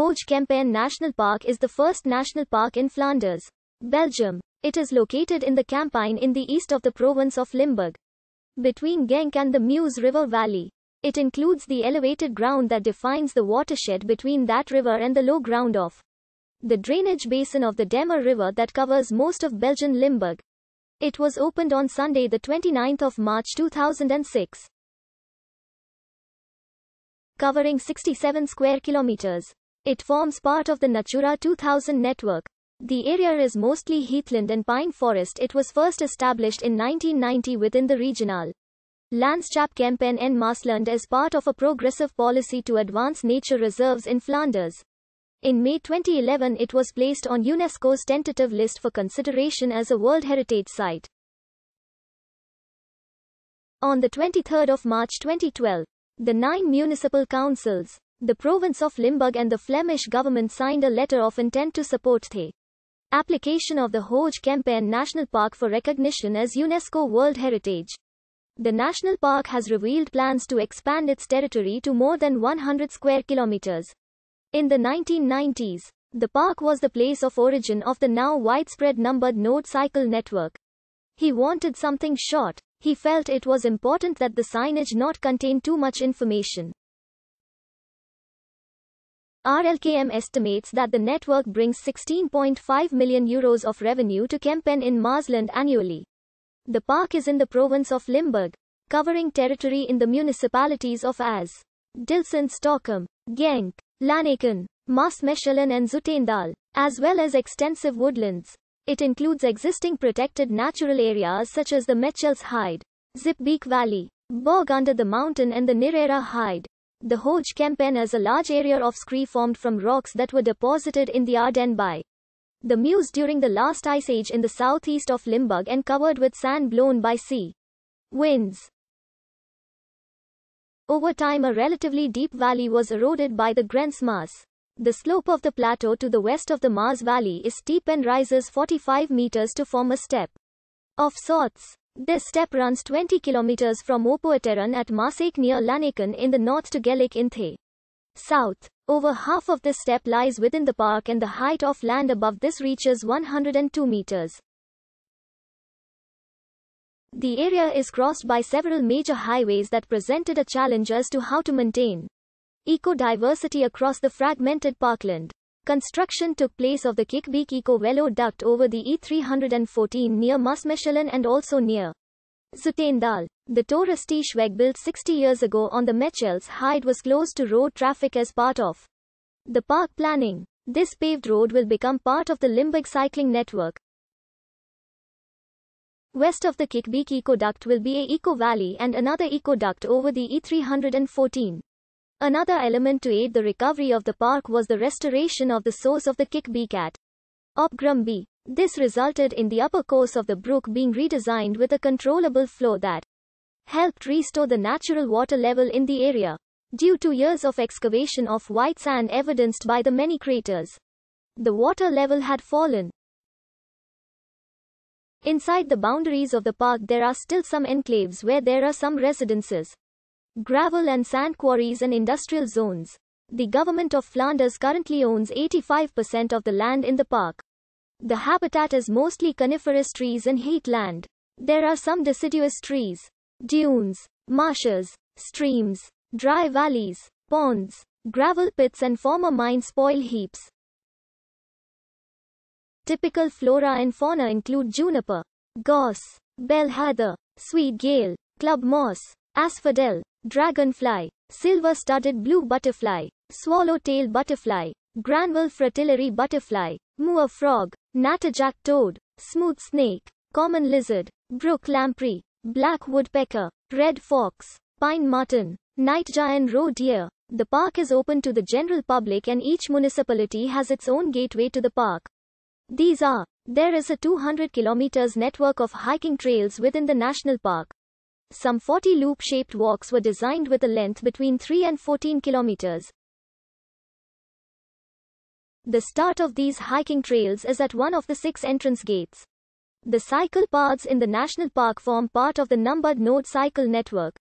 Hoge Kempen National Park is the first national park in Flanders, Belgium. It is located in the Campine in the east of the province of Limburg, between Genk and the Meuse River Valley. It includes the elevated ground that defines the watershed between that river and the low ground of the drainage basin of the Demmer River that covers most of Belgian Limburg. It was opened on Sunday, the 29th of March 2006, covering 67 square kilometers. It forms part of the Natura 2000 network. The area is mostly heathland and pine forest. It was first established in 1990 within the regional Landschapkempen en Maasland as part of a progressive policy to advance nature reserves in Flanders. In May 2011 it was placed on UNESCO's tentative list for consideration as a World Heritage Site. On the 23rd of March 2012, the nine municipal councils, the province of Limburg and the Flemish government signed a letter of intent to support the application of the Hoge Kempen National Park for recognition as UNESCO World Heritage. The national park has revealed plans to expand its territory to more than 100 square kilometers. In the 1990s, the park was the place of origin of the now widespread numbered node cycle network. He wanted something short. He felt it was important that the signage not contain too much information. RLKM estimates that the network brings 16.5 million euros of revenue to Kempen in Marsland annually. The park is in the province of Limburg, covering territory in the municipalities of As, Dilsen Stockholm, Genk, Lanaken, Maasmechelen and Zutendal, as well as extensive woodlands. It includes existing protected natural areas such as the Mechels Hyde, Zipbeek Valley, Borg under the mountain and the Nirera Hyde. The Hoge Kempen is a large area of scree formed from rocks that were deposited in the Ardennes by the Meuse during the last ice age in the southeast of Limburg and covered with sand blown by sea winds. Over time a relatively deep valley was eroded by the Grens Mars. The slope of the plateau to the west of the Mars Valley is steep and rises 45 meters to form a step of sorts. This step runs 20 kilometers from Opoeteran at Marseille near Lanaken in the north to Gelik in south. Over half of this step lies within the park and the height of land above this reaches 102 meters. The area is crossed by several major highways that presented a challenge as to how to maintain eco-diversity across the fragmented parkland. Construction took place of the Kikbeek Eco-Velo duct over the E314 near Musmechelin and also near Zutendal. The touristy Schweg built 60 years ago on the Mechels Hyde was closed to road traffic as part of the park planning. This paved road will become part of the Limburg cycling network. West of the Kikbeek Eco Duct will be a Eco Valley and another Eco Duct over the E314. Another element to aid the recovery of the park was the restoration of the source of the Kickbee Cat. Opgrum B. This resulted in the upper course of the brook being redesigned with a controllable flow that helped restore the natural water level in the area. Due to years of excavation of white sand evidenced by the many craters, the water level had fallen. Inside the boundaries of the park there are still some enclaves where there are some residences gravel and sand quarries and industrial zones. The government of Flanders currently owns 85% of the land in the park. The habitat is mostly coniferous trees and heathland. There are some deciduous trees, dunes, marshes, streams, dry valleys, ponds, gravel pits and former mine spoil heaps. Typical flora and fauna include juniper, gorse, bell heather, sweet gale, club moss, asphodel, dragonfly, silver-studded blue butterfly, swallowtail butterfly, granville fritillary butterfly, moor frog, natterjack toad, smooth snake, common lizard, brook lamprey, black woodpecker, red fox, pine marten, night giant roe deer. The park is open to the general public and each municipality has its own gateway to the park. These are there is a 200 kilometers network of hiking trails within the national park. Some 40 loop-shaped walks were designed with a length between 3 and 14 kilometers. The start of these hiking trails is at one of the six entrance gates. The cycle paths in the national park form part of the numbered node cycle network.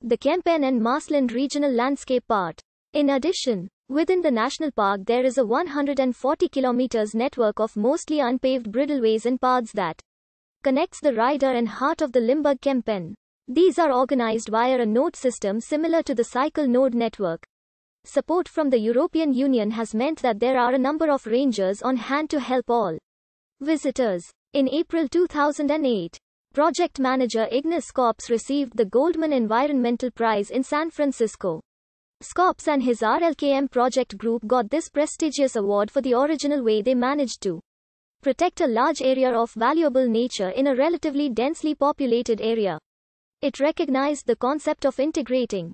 The Kempen and Marsland Regional Landscape Part. In addition, within the national park there is a 140 kilometers network of mostly unpaved bridleways and paths that connects the rider and heart of the Limburg Kempen. These are organized via a node system similar to the cycle node network. Support from the European Union has meant that there are a number of rangers on hand to help all visitors. In April 2008, project manager Ignis Scops received the Goldman Environmental Prize in San Francisco. Scops and his RLKM project group got this prestigious award for the original way they managed to protect a large area of valuable nature in a relatively densely populated area. It recognized the concept of integrating